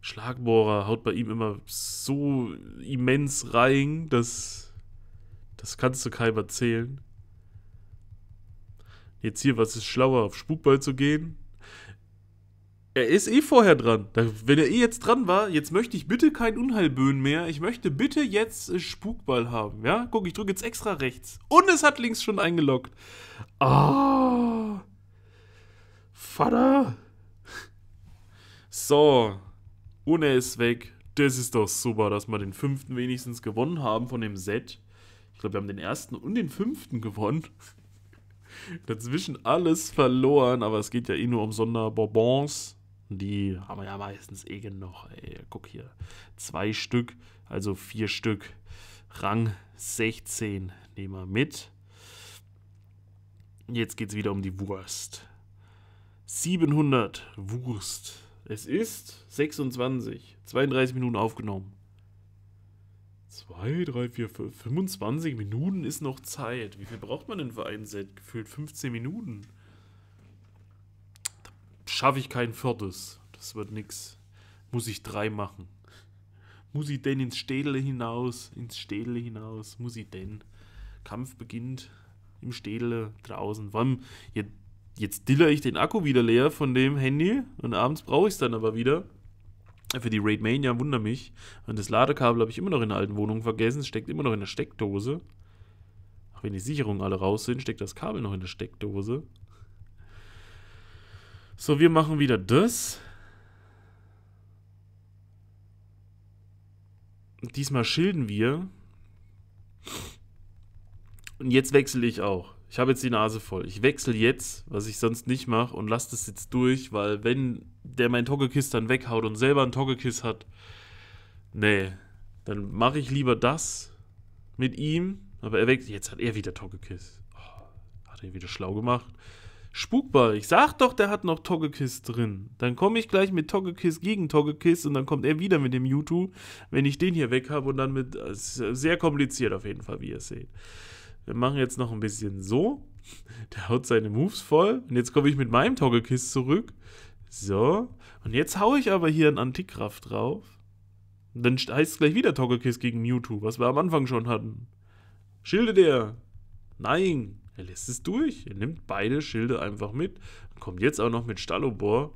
Schlagbohrer haut bei ihm immer so immens rein, dass das kannst du keinem erzählen jetzt hier, was ist schlauer, auf Spukball zu gehen? Er ist eh vorher dran. Wenn er eh jetzt dran war, jetzt möchte ich bitte kein Unheilböen mehr. Ich möchte bitte jetzt äh, Spukball haben. Ja, guck, ich drücke jetzt extra rechts. Und es hat links schon eingeloggt. Ah. Oh. Vater. So. Und er ist weg. Das ist doch super, dass wir den fünften wenigstens gewonnen haben von dem Set. Ich glaube, wir haben den ersten und den fünften gewonnen dazwischen alles verloren, aber es geht ja eh nur um Sonderbonbons. Die haben wir ja meistens eh genug. Ey, guck hier. Zwei Stück, also vier Stück. Rang 16 nehmen wir mit. Jetzt geht es wieder um die Wurst. 700 Wurst. Es ist 26. 32 Minuten aufgenommen. 2, 3, 4, 25 Minuten ist noch Zeit. Wie viel braucht man denn für ein Set? Gefühlt 15 Minuten. Da schaffe ich kein viertes. Das wird nichts. Muss ich drei machen. Muss ich denn ins Städle hinaus? Ins Städle hinaus. Muss ich denn? Kampf beginnt im Städle draußen. Wann? Jetzt, jetzt diller ich den Akku wieder leer von dem Handy und abends brauche ich es dann aber wieder für die Raid Mania, wunder mich. Und das Ladekabel habe ich immer noch in der alten Wohnung vergessen. Es steckt immer noch in der Steckdose. Auch wenn die Sicherungen alle raus sind, steckt das Kabel noch in der Steckdose. So, wir machen wieder das. Diesmal schilden wir. Und jetzt wechsle ich auch ich habe jetzt die Nase voll. Ich wechsle jetzt, was ich sonst nicht mache, und lasse das jetzt durch, weil wenn der mein Toggekiss dann weghaut und selber ein Toggekiss hat, nee, dann mache ich lieber das mit ihm, aber er wechselt. Jetzt hat er wieder Toggekiss. Oh, hat er wieder schlau gemacht. Spukball, ich sag doch, der hat noch Toggekiss drin. Dann komme ich gleich mit Toggekiss gegen Toggekiss und dann kommt er wieder mit dem Mewtwo, wenn ich den hier weg habe und dann mit. Äh, sehr kompliziert auf jeden Fall, wie ihr seht wir machen jetzt noch ein bisschen so. Der haut seine Moves voll. Und jetzt komme ich mit meinem Togekiss zurück. So. Und jetzt haue ich aber hier einen Antikraft drauf. Und dann heißt es gleich wieder Togekiss gegen Mewtwo, was wir am Anfang schon hatten. Schilde der. Nein. Er lässt es durch. Er nimmt beide Schilde einfach mit. Und kommt jetzt auch noch mit Stallobor.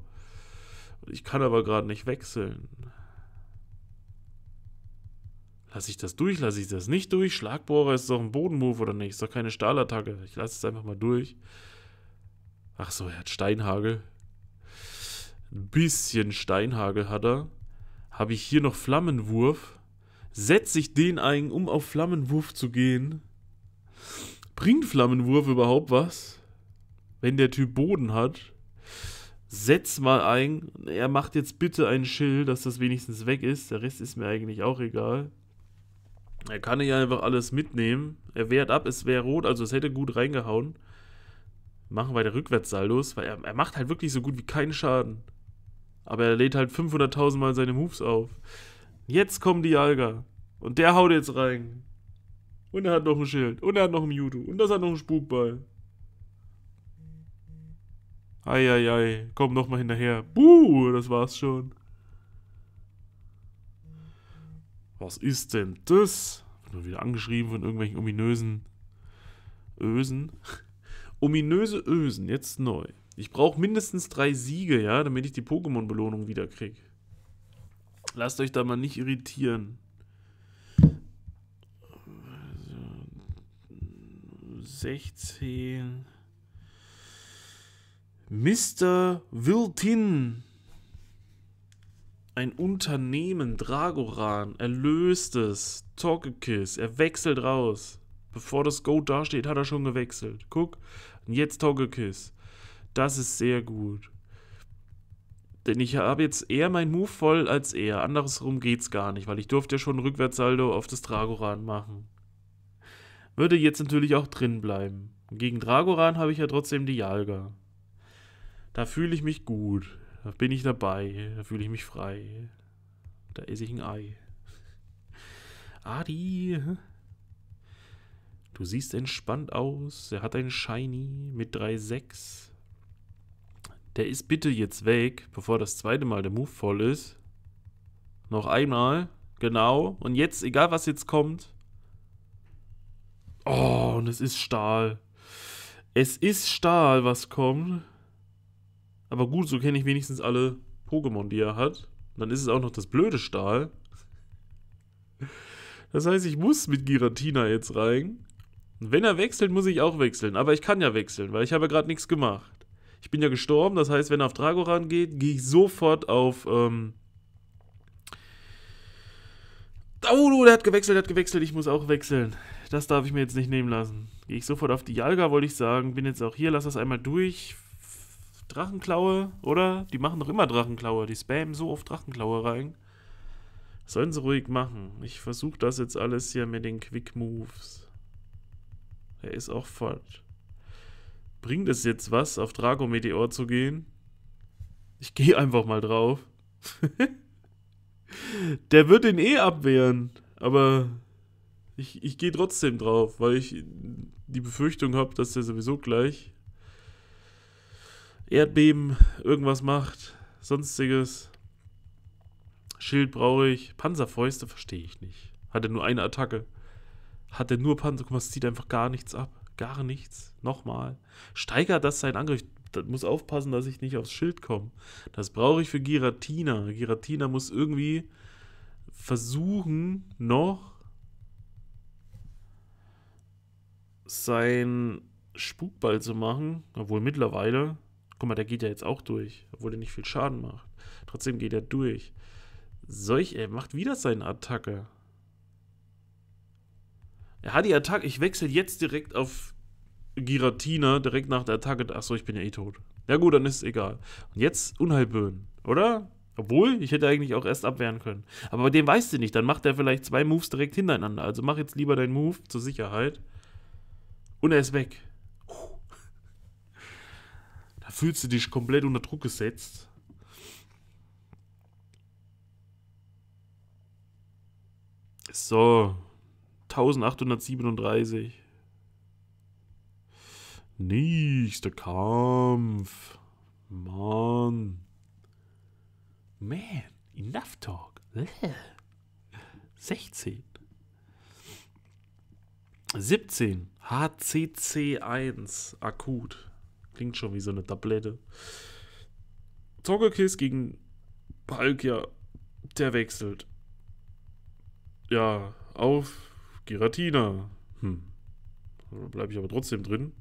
Ich kann aber gerade nicht wechseln. Lasse ich das durch? Lasse ich das nicht durch? Schlagbohrer ist doch ein Bodenmove oder nicht? Ist doch keine Stahlattacke. Ich lasse es einfach mal durch. Ach so, er hat Steinhagel. Ein bisschen Steinhagel hat er. Habe ich hier noch Flammenwurf? Setze ich den ein, um auf Flammenwurf zu gehen? Bringt Flammenwurf überhaupt was? Wenn der Typ Boden hat? Setz mal ein. Er macht jetzt bitte ein Schild, dass das wenigstens weg ist. Der Rest ist mir eigentlich auch egal. Er kann ja einfach alles mitnehmen. Er wehrt ab, es wäre rot, also es hätte gut reingehauen. Machen wir weiter Rückwärtssaldos, weil er, er macht halt wirklich so gut wie keinen Schaden. Aber er lädt halt 500.000 Mal seine Moves auf. Jetzt kommen die Alga. Und der haut jetzt rein. Und er hat noch ein Schild. Und er hat noch ein Mewtwo. Und das hat noch einen Spukball. Eieiei. Komm nochmal hinterher. Buh, das war's schon. Was ist denn das? Nur wieder angeschrieben von irgendwelchen ominösen Ösen. Ominöse Ösen, jetzt neu. Ich brauche mindestens drei Siege, ja, damit ich die Pokémon-Belohnung wieder kriege. Lasst euch da mal nicht irritieren. 16. Also, Mr. Wiltin. Ein Unternehmen, Dragoran, erlöst es. Togekiss, er wechselt raus. Bevor das Goat dasteht, hat er schon gewechselt. Guck, und jetzt Togekiss. Das ist sehr gut. Denn ich habe jetzt eher meinen Move voll als er. Andersrum geht's gar nicht, weil ich durfte ja schon Rückwärtssaldo auf das Dragoran machen. Würde jetzt natürlich auch drin bleiben. Gegen Dragoran habe ich ja trotzdem die Jalga. Da fühle ich mich gut. Da bin ich dabei, da fühle ich mich frei. Da esse ich ein Ei. Adi, hm? du siehst entspannt aus. Er hat ein Shiny mit 3,6. Der ist bitte jetzt weg, bevor das zweite Mal der Move voll ist. Noch einmal. Genau. Und jetzt, egal was jetzt kommt. Oh, und es ist Stahl. Es ist Stahl, was kommt. Aber gut, so kenne ich wenigstens alle Pokémon, die er hat. Und dann ist es auch noch das blöde Stahl. Das heißt, ich muss mit Giratina jetzt rein. Und wenn er wechselt, muss ich auch wechseln. Aber ich kann ja wechseln, weil ich habe ja gerade nichts gemacht. Ich bin ja gestorben, das heißt, wenn er auf Dragoran geht, gehe ich sofort auf... Ähm oh, oh, der hat gewechselt, der hat gewechselt, ich muss auch wechseln. Das darf ich mir jetzt nicht nehmen lassen. Gehe ich sofort auf die Jalga, wollte ich sagen. Bin jetzt auch hier, lass das einmal durch. Drachenklaue, oder? Die machen doch immer Drachenklaue. Die spammen so oft Drachenklaue rein. sollen sie ruhig machen. Ich versuche das jetzt alles hier mit den Quick Moves. Er ist auch fort. Bringt es jetzt was, auf Drago Meteor zu gehen? Ich gehe einfach mal drauf. Der wird den eh abwehren. Aber ich, ich gehe trotzdem drauf, weil ich die Befürchtung habe, dass der sowieso gleich Erdbeben, irgendwas macht, sonstiges. Schild brauche ich. Panzerfäuste verstehe ich nicht. Hatte nur eine Attacke. Hatte nur Panzer. Guck mal, es zieht einfach gar nichts ab. Gar nichts. Nochmal. Steigert das seinen Angriff. Das muss aufpassen, dass ich nicht aufs Schild komme. Das brauche ich für Giratina. Giratina muss irgendwie versuchen, noch sein Spukball zu machen. Obwohl mittlerweile Guck mal, der geht ja jetzt auch durch, obwohl der nicht viel Schaden macht. Trotzdem geht er durch. Solch, er macht wieder seine Attacke. Er hat die Attacke. Ich wechsle jetzt direkt auf Giratina, direkt nach der Attacke. Achso, ich bin ja eh tot. Ja gut, dann ist es egal. Und jetzt Unheilböen, oder? Obwohl, ich hätte eigentlich auch erst abwehren können. Aber bei dem weißt du nicht, dann macht er vielleicht zwei Moves direkt hintereinander. Also mach jetzt lieber deinen Move zur Sicherheit. Und er ist weg fühlst du dich komplett unter Druck gesetzt. So, 1837. Nächster Kampf. Mann. Man, enough talk. 16. 17. HCC1 akut. Klingt schon wie so eine Tablette. Togekiss gegen Palkia, der wechselt. Ja, auf Giratina. Hm. Da bleibe ich aber trotzdem drin.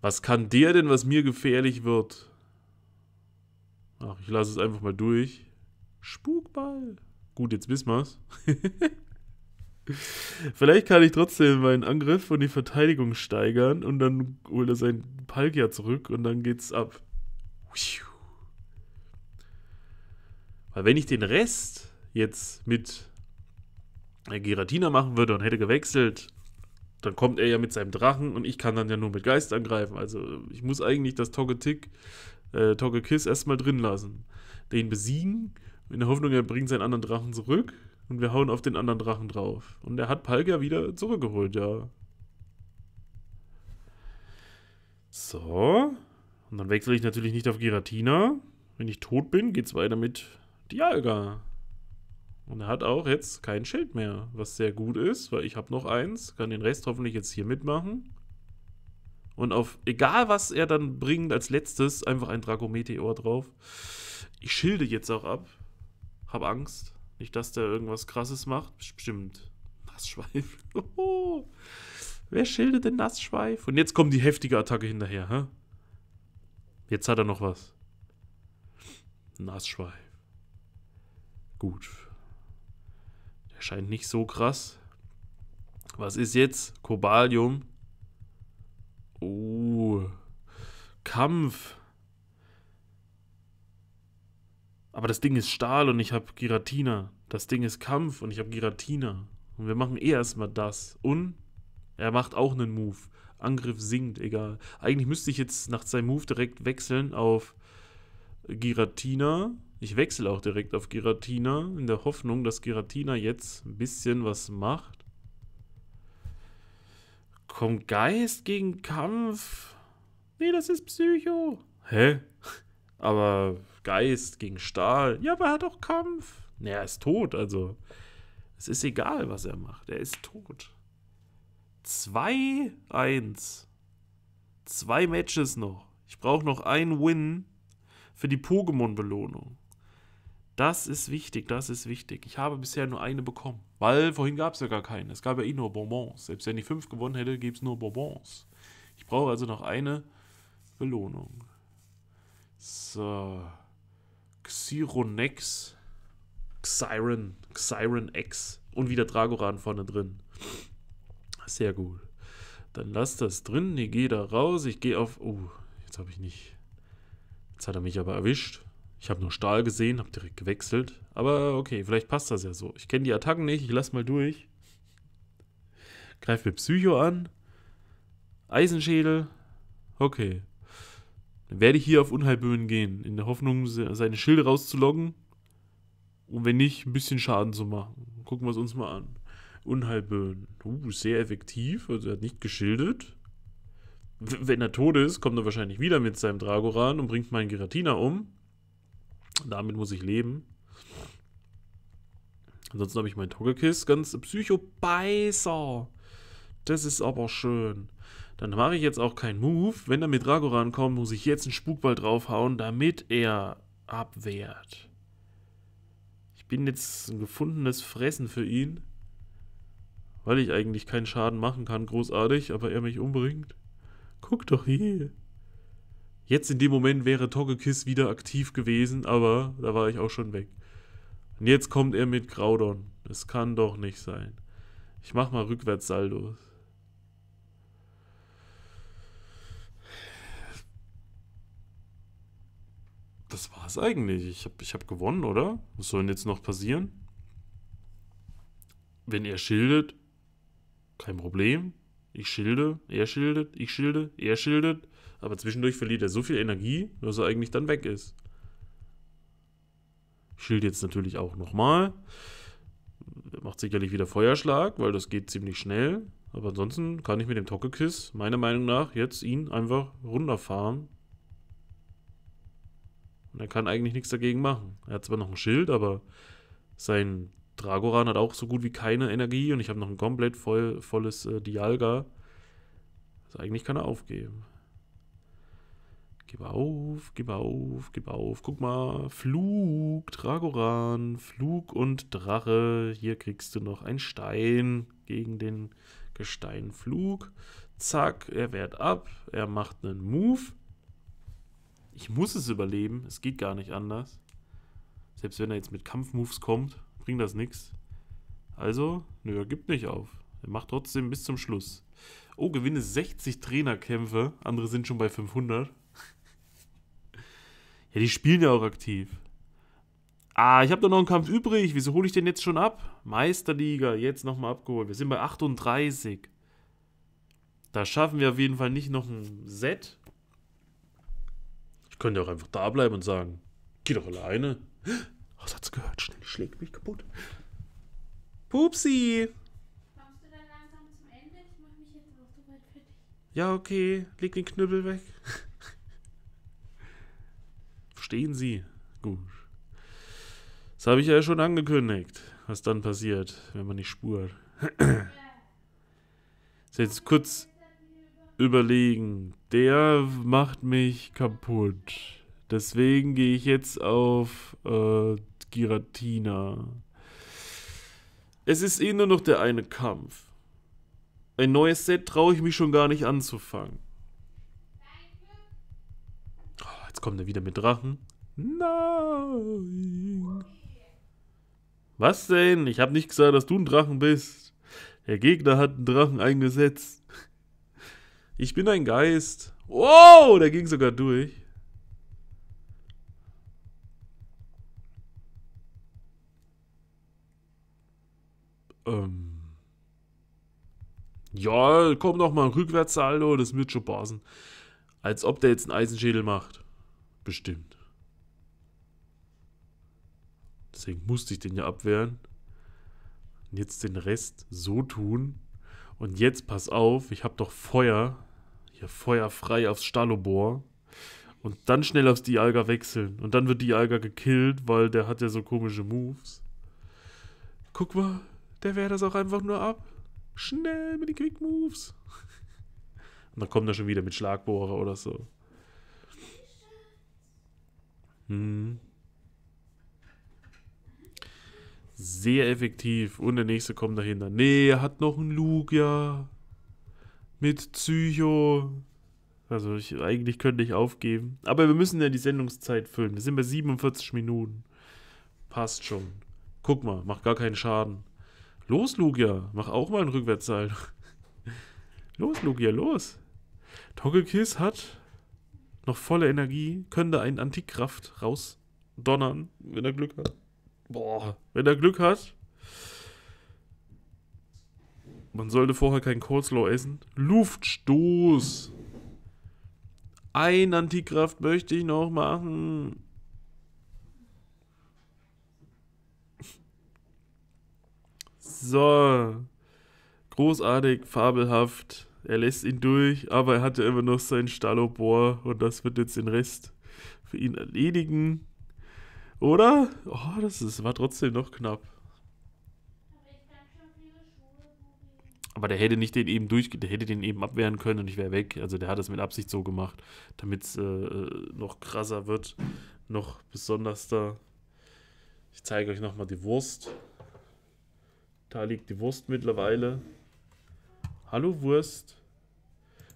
Was kann der denn, was mir gefährlich wird? Ach, ich lasse es einfach mal durch. Spukball. Gut, jetzt wissen wir wir's. Vielleicht kann ich trotzdem meinen Angriff und die Verteidigung steigern und dann holt er seinen Palkia zurück und dann geht's ab. Weil wenn ich den Rest jetzt mit Giratina machen würde und hätte gewechselt, dann kommt er ja mit seinem Drachen und ich kann dann ja nur mit Geist angreifen. Also ich muss eigentlich das Togetic, äh, Togekiss erstmal drin lassen. Den besiegen, in der Hoffnung, er bringt seinen anderen Drachen zurück. Und wir hauen auf den anderen Drachen drauf. Und er hat Palkia wieder zurückgeholt, ja. So. Und dann wechsle ich natürlich nicht auf Giratina. Wenn ich tot bin, geht's weiter mit Dialga. Und er hat auch jetzt kein Schild mehr, was sehr gut ist, weil ich habe noch eins, kann den Rest hoffentlich jetzt hier mitmachen. Und auf egal was er dann bringt als letztes, einfach ein Dragometeor drauf. Ich schilde jetzt auch ab. Hab Angst. Nicht, dass der irgendwas krasses macht. Bestimmt. Nassschweif. wer schildert den Nassschweif? Und jetzt kommt die heftige Attacke hinterher, hä? Jetzt hat er noch was. Nassschweif. Gut. Der scheint nicht so krass. Was ist jetzt? Kobalium. Oh. Kampf. Aber das Ding ist Stahl und ich habe Giratina. Das Ding ist Kampf und ich habe Giratina. Und wir machen eh erstmal das. Und er macht auch einen Move. Angriff sinkt, egal. Eigentlich müsste ich jetzt nach seinem Move direkt wechseln auf Giratina. Ich wechsle auch direkt auf Giratina, in der Hoffnung, dass Giratina jetzt ein bisschen was macht. Kommt Geist gegen Kampf? Nee, das ist Psycho. Hä? Aber Geist gegen Stahl. Ja, aber er hat auch Kampf. Naja, er ist tot, also. Es ist egal, was er macht. Er ist tot. 2-1. Zwei Matches noch. Ich brauche noch einen Win für die Pokémon-Belohnung. Das ist wichtig, das ist wichtig. Ich habe bisher nur eine bekommen. Weil vorhin gab es ja gar keine. Es gab ja eh nur Bonbons. Selbst wenn ich fünf gewonnen hätte, gäbe es nur Bonbons. Ich brauche also noch eine Belohnung. So. Xironex, Xyren, Xyren X und wieder Dragoran vorne drin. Sehr gut. Dann lass das drin. Ich gehe da raus. Ich gehe auf. Oh, jetzt habe ich nicht. Jetzt hat er mich aber erwischt. Ich habe nur Stahl gesehen, habe direkt gewechselt. Aber okay, vielleicht passt das ja so. Ich kenne die Attacken nicht. Ich lass mal durch. Greif mir Psycho an. Eisenschädel. Okay. Dann werde ich hier auf Unheilböen gehen, in der Hoffnung, seine Schilde rauszuloggen. Und wenn nicht, ein bisschen Schaden zu machen. Gucken wir es uns mal an. Unheilböen. Uh, sehr effektiv. Also er hat nicht geschildert. wenn er tot ist, kommt er wahrscheinlich wieder mit seinem Dragoran und bringt meinen Giratina um. Damit muss ich leben. Ansonsten habe ich meinen Togekiss. Ganz Psychobeißer. Das ist aber schön dann mache ich jetzt auch keinen Move. Wenn er mit Dragoran kommt, muss ich jetzt einen Spukball draufhauen, damit er abwehrt. Ich bin jetzt ein gefundenes Fressen für ihn. Weil ich eigentlich keinen Schaden machen kann, großartig, aber er mich umbringt. Guck doch hier. Jetzt in dem Moment wäre Togekiss wieder aktiv gewesen, aber da war ich auch schon weg. Und jetzt kommt er mit Graudon. Das kann doch nicht sein. Ich mach mal rückwärts Saldos. das war's eigentlich. Ich habe ich hab gewonnen, oder? Was soll denn jetzt noch passieren? Wenn er schildet, kein Problem. Ich schilde, er schildet, ich schilde, er schildet. Aber zwischendurch verliert er so viel Energie, dass er eigentlich dann weg ist. Ich schilde jetzt natürlich auch nochmal. Macht sicherlich wieder Feuerschlag, weil das geht ziemlich schnell. Aber ansonsten kann ich mit dem Togekiss meiner Meinung nach jetzt ihn einfach runterfahren und er kann eigentlich nichts dagegen machen. Er hat zwar noch ein Schild, aber sein Dragoran hat auch so gut wie keine Energie und ich habe noch ein komplett voll, volles äh, Dialga. Also eigentlich kann er aufgeben. Gib auf, gib auf, gib auf. Guck mal, Flug, Dragoran, Flug und Drache. Hier kriegst du noch einen Stein gegen den Gesteinflug. Zack, er wehrt ab, er macht einen Move. Ich muss es überleben. Es geht gar nicht anders. Selbst wenn er jetzt mit Kampfmoves kommt, bringt das nichts. Also, nö, er gibt nicht auf. Er macht trotzdem bis zum Schluss. Oh, gewinne 60 Trainerkämpfe. Andere sind schon bei 500. ja, die spielen ja auch aktiv. Ah, ich habe doch noch einen Kampf übrig. Wieso hole ich den jetzt schon ab? Meisterliga, jetzt nochmal abgeholt. Wir sind bei 38. Da schaffen wir auf jeden Fall nicht noch ein Set. Ich könnte auch einfach da bleiben und sagen, geh doch alleine. Was hat's gehört? Schnell, ich schläge mich kaputt. Pupsi! Kommst du dann langsam zum Ende? Ich mach mich jetzt auch so weit fertig. Ja, okay. Leg den Knüppel weg. Verstehen Sie? Gut. Das habe ich ja schon angekündigt, was dann passiert, wenn man nicht spurt. Ist jetzt kurz überlegen. Der macht mich kaputt. Deswegen gehe ich jetzt auf äh, Giratina. Es ist eh nur noch der eine Kampf. Ein neues Set traue ich mich schon gar nicht anzufangen. Oh, jetzt kommt er wieder mit Drachen. Nein. Was denn? Ich habe nicht gesagt, dass du ein Drachen bist. Der Gegner hat einen Drachen eingesetzt. Ich bin ein Geist. Wow, der ging sogar durch. Ähm. Ja, komm noch mal Rückwärtssaldo, das wird schon passen. Als ob der jetzt einen Eisenschädel macht. Bestimmt. Deswegen musste ich den ja abwehren. Und jetzt den Rest so tun. Und jetzt pass auf, ich habe doch Feuer. Hier feuerfrei aufs Stalobor. Und dann schnell aufs Dialga wechseln. Und dann wird Dialga gekillt, weil der hat ja so komische Moves. Guck mal, der wehrt das auch einfach nur ab. Schnell mit den Quick Moves. Und dann kommt er schon wieder mit Schlagbohrer oder so. Hm. Sehr effektiv. Und der nächste kommt dahinter. Nee, er hat noch einen Lugia mit Psycho. Also ich, eigentlich könnte ich aufgeben. Aber wir müssen ja die Sendungszeit füllen. Wir sind bei 47 Minuten. Passt schon. Guck mal, macht gar keinen Schaden. Los, Lugia, mach auch mal einen Rückwärtssalto. los, Lugia, los. Togekiss hat noch volle Energie, könnte einen Antikraft rausdonnern, wenn er Glück hat. Boah, wenn er Glück hat. Man sollte vorher kein Coleslaw essen. Luftstoß. Ein Antikraft möchte ich noch machen. So. Großartig, fabelhaft. Er lässt ihn durch, aber er hat ja immer noch sein Stallobor und das wird jetzt den Rest für ihn erledigen. Oder? Oh, das ist, war trotzdem noch knapp. Aber der hätte nicht den eben durch, der hätte den eben abwehren können und ich wäre weg. Also der hat das mit Absicht so gemacht, damit es äh, äh, noch krasser wird, noch besonders da. Ich zeige euch nochmal die Wurst. Da liegt die Wurst mittlerweile. Hallo Wurst.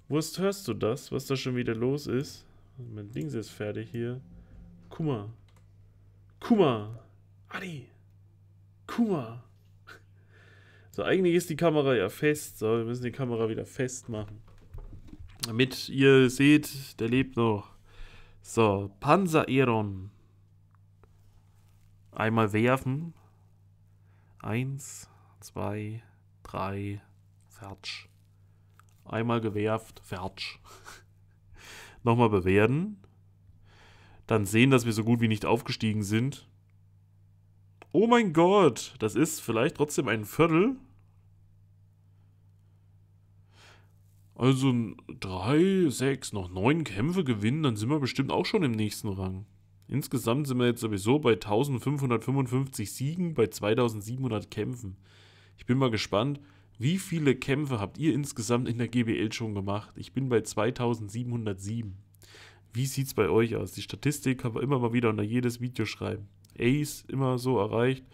Wurst, hörst du das, was da schon wieder los ist? Mein Ding ist fertig hier. Kummer. Kummer. Adi. Kummer. So, eigentlich ist die Kamera ja fest. So, wir müssen die Kamera wieder festmachen. Damit ihr seht, der lebt noch. So, Panzer Eron. Einmal werfen. Eins, zwei, drei, fertig. Einmal gewerft, fertig. Nochmal bewerten. Dann sehen, dass wir so gut wie nicht aufgestiegen sind. Oh mein Gott, das ist vielleicht trotzdem ein Viertel. Also drei, sechs, noch neun Kämpfe gewinnen, dann sind wir bestimmt auch schon im nächsten Rang. Insgesamt sind wir jetzt sowieso bei 1555 Siegen bei 2700 Kämpfen. Ich bin mal gespannt, wie viele Kämpfe habt ihr insgesamt in der GBL schon gemacht? Ich bin bei 2707. Wie sieht's bei euch aus? Die Statistik kann man immer mal wieder unter jedes Video schreiben. Ace immer so erreicht.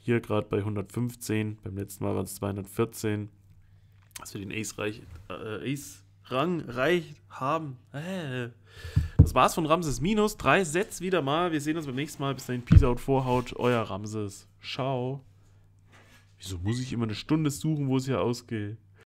Hier gerade bei 115, beim letzten Mal waren es 214 dass wir den Ace-Reich, äh, Ace-Rang reich haben. Äh. Das war's von Ramses Minus. Drei Sets wieder mal. Wir sehen uns beim nächsten Mal. Bis dahin, Peace out, Vorhaut. Euer Ramses. Ciao. Wieso muss ich immer eine Stunde suchen, wo es hier ausgeht?